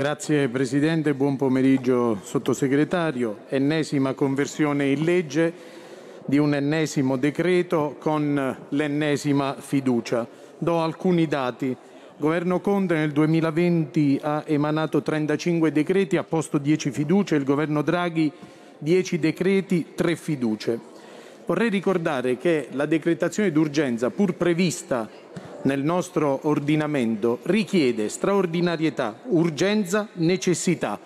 Grazie Presidente, buon pomeriggio Sottosegretario. Ennesima conversione in legge di un ennesimo decreto con l'ennesima fiducia. Do alcuni dati. Il Governo Conte nel 2020 ha emanato 35 decreti, ha posto 10 fiducie, il Governo Draghi 10 decreti, 3 fiducie. Vorrei ricordare che la decretazione d'urgenza, pur prevista nel nostro ordinamento richiede straordinarietà, urgenza, necessità.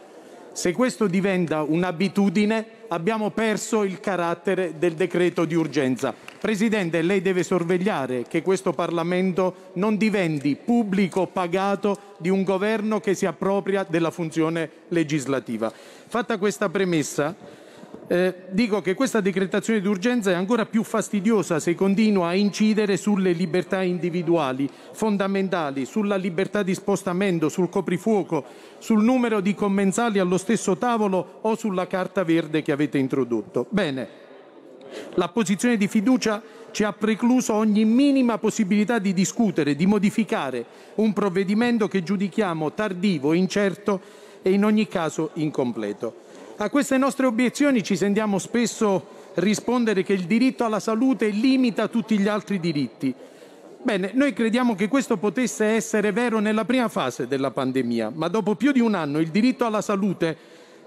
Se questo diventa un'abitudine abbiamo perso il carattere del decreto di urgenza. Presidente, lei deve sorvegliare che questo Parlamento non diventi pubblico pagato di un governo che si appropria della funzione legislativa. Fatta questa premessa, eh, dico che questa decretazione d'urgenza è ancora più fastidiosa se continua a incidere sulle libertà individuali fondamentali, sulla libertà di spostamento, sul coprifuoco, sul numero di commensali allo stesso tavolo o sulla carta verde che avete introdotto. Bene, la posizione di fiducia ci ha precluso ogni minima possibilità di discutere, di modificare un provvedimento che giudichiamo tardivo, incerto e in ogni caso incompleto. A queste nostre obiezioni ci sentiamo spesso rispondere che il diritto alla salute limita tutti gli altri diritti. Bene, noi crediamo che questo potesse essere vero nella prima fase della pandemia, ma dopo più di un anno il diritto alla salute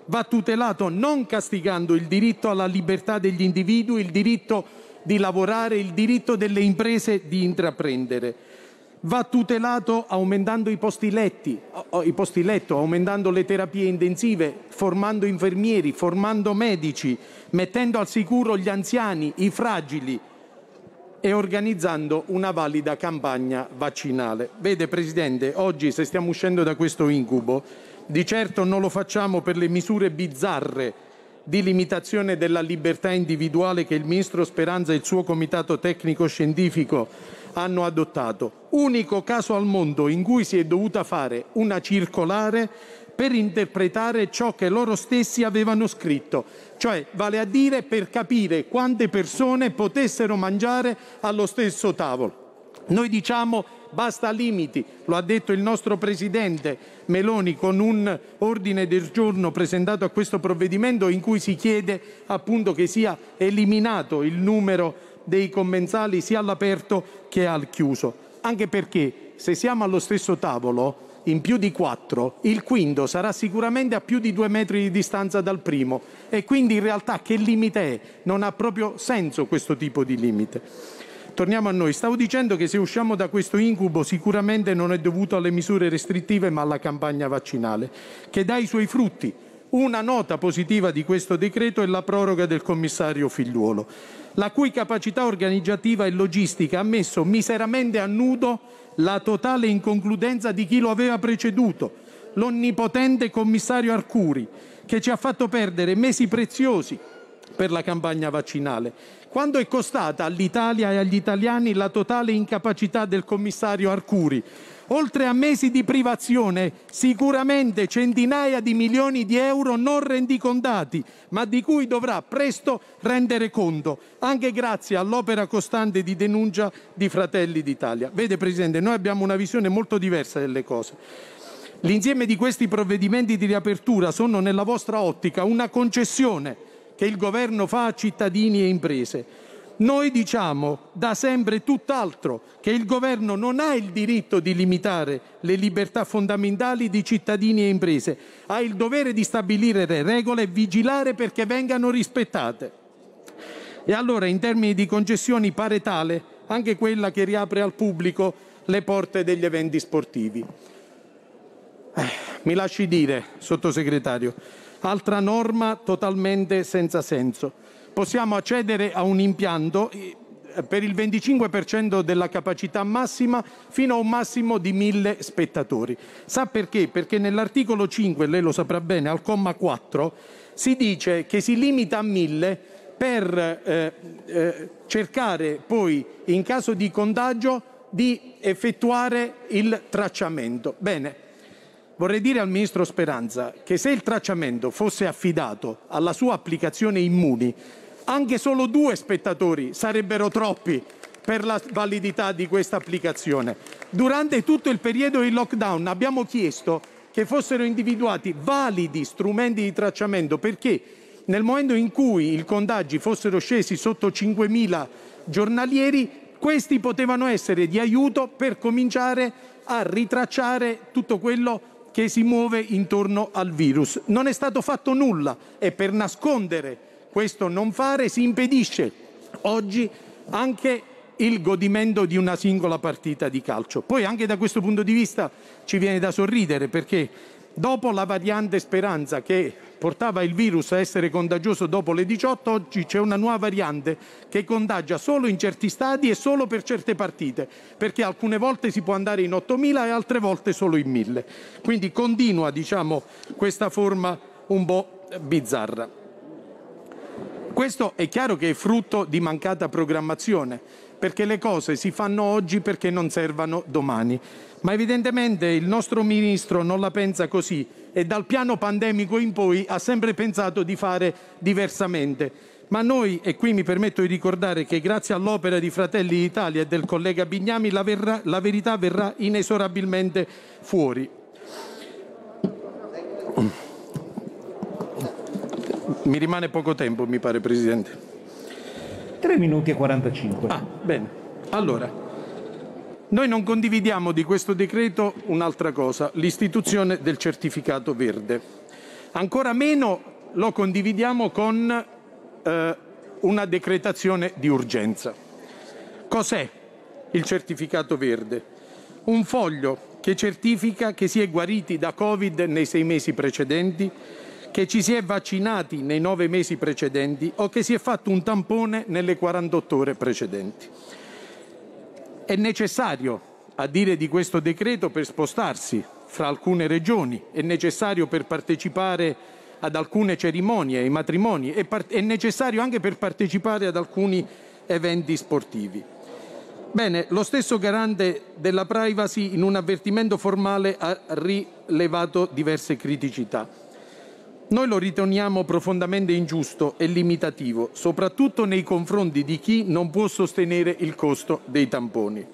va tutelato non castigando il diritto alla libertà degli individui, il diritto di lavorare, il diritto delle imprese di intraprendere va tutelato aumentando i posti, letti, i posti letto, aumentando le terapie intensive, formando infermieri, formando medici, mettendo al sicuro gli anziani, i fragili e organizzando una valida campagna vaccinale. Vede Presidente, oggi se stiamo uscendo da questo incubo, di certo non lo facciamo per le misure bizzarre di limitazione della libertà individuale che il Ministro Speranza e il suo Comitato Tecnico Scientifico hanno adottato, unico caso al mondo in cui si è dovuta fare una circolare per interpretare ciò che loro stessi avevano scritto, cioè vale a dire per capire quante persone potessero mangiare allo stesso tavolo. Noi diciamo basta limiti, lo ha detto il nostro Presidente Meloni con un ordine del giorno presentato a questo provvedimento in cui si chiede appunto che sia eliminato il numero dei commensali sia all'aperto che al chiuso, anche perché se siamo allo stesso tavolo, in più di quattro, il quinto sarà sicuramente a più di due metri di distanza dal primo e quindi in realtà che limite è? Non ha proprio senso questo tipo di limite. Torniamo a noi, stavo dicendo che se usciamo da questo incubo sicuramente non è dovuto alle misure restrittive ma alla campagna vaccinale che dà i suoi frutti una nota positiva di questo decreto è la proroga del commissario Figliuolo, la cui capacità organizzativa e logistica ha messo miseramente a nudo la totale inconcludenza di chi lo aveva preceduto, l'onnipotente commissario Arcuri, che ci ha fatto perdere mesi preziosi per la campagna vaccinale. Quando è costata all'Italia e agli italiani la totale incapacità del commissario Arcuri, Oltre a mesi di privazione, sicuramente centinaia di milioni di euro non rendicontati, ma di cui dovrà presto rendere conto, anche grazie all'opera costante di denuncia di Fratelli d'Italia. Vede Presidente, noi abbiamo una visione molto diversa delle cose. L'insieme di questi provvedimenti di riapertura sono nella vostra ottica una concessione che il governo fa a cittadini e imprese noi diciamo da sempre tutt'altro, che il governo non ha il diritto di limitare le libertà fondamentali di cittadini e imprese, ha il dovere di stabilire le regole e vigilare perché vengano rispettate. E allora in termini di concessioni pare tale anche quella che riapre al pubblico le porte degli eventi sportivi. Eh, mi lasci dire, sottosegretario, altra norma totalmente senza senso possiamo accedere a un impianto eh, per il 25% della capacità massima fino a un massimo di 1000 spettatori. Sa perché? Perché nell'articolo 5, lei lo saprà bene, al comma 4, si dice che si limita a 1000 per eh, eh, cercare poi, in caso di contagio, di effettuare il tracciamento. Bene, vorrei dire al Ministro Speranza che se il tracciamento fosse affidato alla sua applicazione immuni, anche solo due spettatori sarebbero troppi per la validità di questa applicazione. Durante tutto il periodo di lockdown abbiamo chiesto che fossero individuati validi strumenti di tracciamento perché nel momento in cui i contagi fossero scesi sotto 5.000 giornalieri, questi potevano essere di aiuto per cominciare a ritracciare tutto quello che si muove intorno al virus. Non è stato fatto nulla e per nascondere questo non fare, si impedisce oggi anche il godimento di una singola partita di calcio. Poi anche da questo punto di vista ci viene da sorridere perché dopo la variante Speranza che portava il virus a essere contagioso dopo le 18, oggi c'è una nuova variante che contagia solo in certi stadi e solo per certe partite, perché alcune volte si può andare in 8.000 e altre volte solo in 1.000. Quindi continua diciamo, questa forma un po' bizzarra. Questo è chiaro che è frutto di mancata programmazione, perché le cose si fanno oggi perché non servano domani. Ma evidentemente il nostro ministro non la pensa così e dal piano pandemico in poi ha sempre pensato di fare diversamente. Ma noi, e qui mi permetto di ricordare che grazie all'opera di Fratelli d'Italia e del collega Bignami la, verrà, la verità verrà inesorabilmente fuori. Mi rimane poco tempo, mi pare, Presidente. 3 minuti e 45. Ah, bene. Allora, noi non condividiamo di questo decreto un'altra cosa, l'istituzione del certificato verde. Ancora meno lo condividiamo con eh, una decretazione di urgenza. Cos'è il certificato verde? Un foglio che certifica che si è guariti da Covid nei sei mesi precedenti che ci si è vaccinati nei nove mesi precedenti o che si è fatto un tampone nelle 48 ore precedenti. È necessario, a dire di questo decreto, per spostarsi fra alcune regioni, è necessario per partecipare ad alcune cerimonie, ai matrimoni, è, è necessario anche per partecipare ad alcuni eventi sportivi. Bene, lo stesso garante della privacy in un avvertimento formale ha rilevato diverse criticità. Noi lo riteniamo profondamente ingiusto e limitativo, soprattutto nei confronti di chi non può sostenere il costo dei tamponi.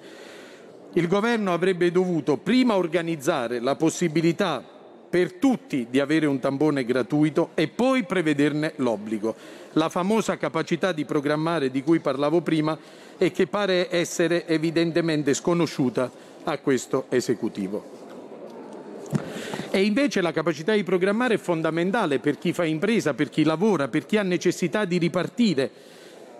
Il governo avrebbe dovuto prima organizzare la possibilità per tutti di avere un tampone gratuito e poi prevederne l'obbligo. La famosa capacità di programmare di cui parlavo prima e che pare essere evidentemente sconosciuta a questo esecutivo. E invece la capacità di programmare è fondamentale per chi fa impresa, per chi lavora, per chi ha necessità di ripartire.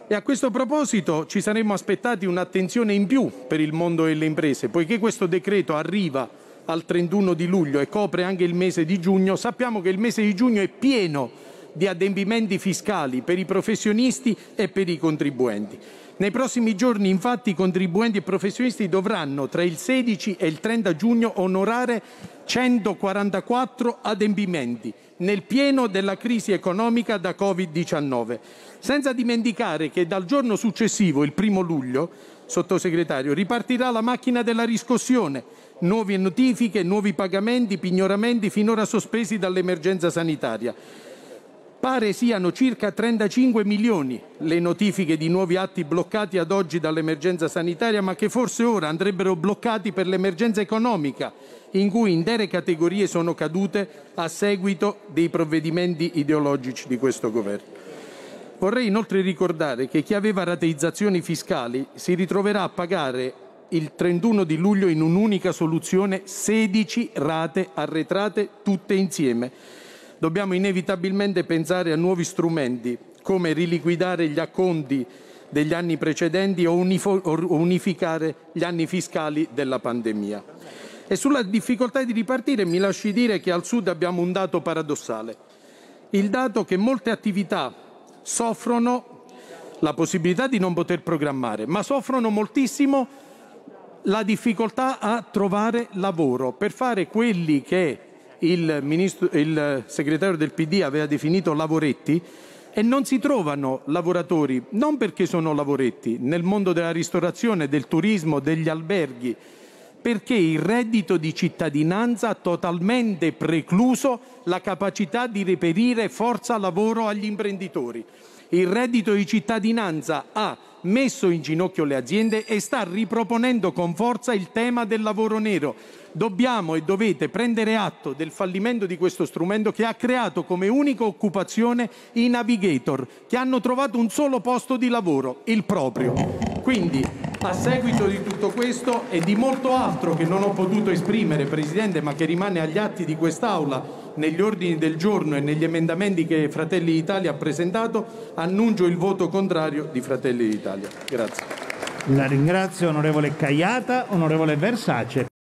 E a questo proposito ci saremmo aspettati un'attenzione in più per il mondo delle imprese, poiché questo decreto arriva al 31 di luglio e copre anche il mese di giugno, sappiamo che il mese di giugno è pieno di adempimenti fiscali per i professionisti e per i contribuenti. Nei prossimi giorni, infatti, i contribuenti e professionisti dovranno tra il 16 e il 30 giugno onorare 144 adempimenti nel pieno della crisi economica da Covid-19. Senza dimenticare che dal giorno successivo, il primo luglio, sottosegretario, ripartirà la macchina della riscossione, nuove notifiche, nuovi pagamenti, pignoramenti finora sospesi dall'emergenza sanitaria. Pare siano circa 35 milioni le notifiche di nuovi atti bloccati ad oggi dall'emergenza sanitaria, ma che forse ora andrebbero bloccati per l'emergenza economica, in cui intere categorie sono cadute a seguito dei provvedimenti ideologici di questo governo. Vorrei inoltre ricordare che chi aveva rateizzazioni fiscali si ritroverà a pagare il 31 di luglio in un'unica soluzione 16 rate arretrate tutte insieme dobbiamo inevitabilmente pensare a nuovi strumenti, come riliquidare gli acconti degli anni precedenti o, unificare gli anni fiscali della pandemia. E sulla difficoltà di ripartire mi lasci dire che al Sud abbiamo un dato paradossale, il dato che molte attività soffrono la possibilità di non poter programmare, ma soffrono moltissimo la difficoltà a trovare lavoro per fare quelli che il, ministro, il segretario del PD aveva definito lavoretti, e non si trovano lavoratori, non perché sono lavoretti, nel mondo della ristorazione, del turismo, degli alberghi, perché il reddito di cittadinanza ha totalmente precluso la capacità di reperire forza lavoro agli imprenditori. Il reddito di cittadinanza ha messo in ginocchio le aziende e sta riproponendo con forza il tema del lavoro nero. Dobbiamo e dovete prendere atto del fallimento di questo strumento che ha creato come unica occupazione i navigator, che hanno trovato un solo posto di lavoro, il proprio. Quindi, a seguito di tutto questo e di molto altro che non ho potuto esprimere, Presidente, ma che rimane agli atti di quest'Aula, negli ordini del giorno e negli emendamenti che Fratelli d'Italia ha presentato, annuncio il voto contrario di Fratelli d'Italia. Grazie. La ringrazio onorevole Cagliata, onorevole Versace.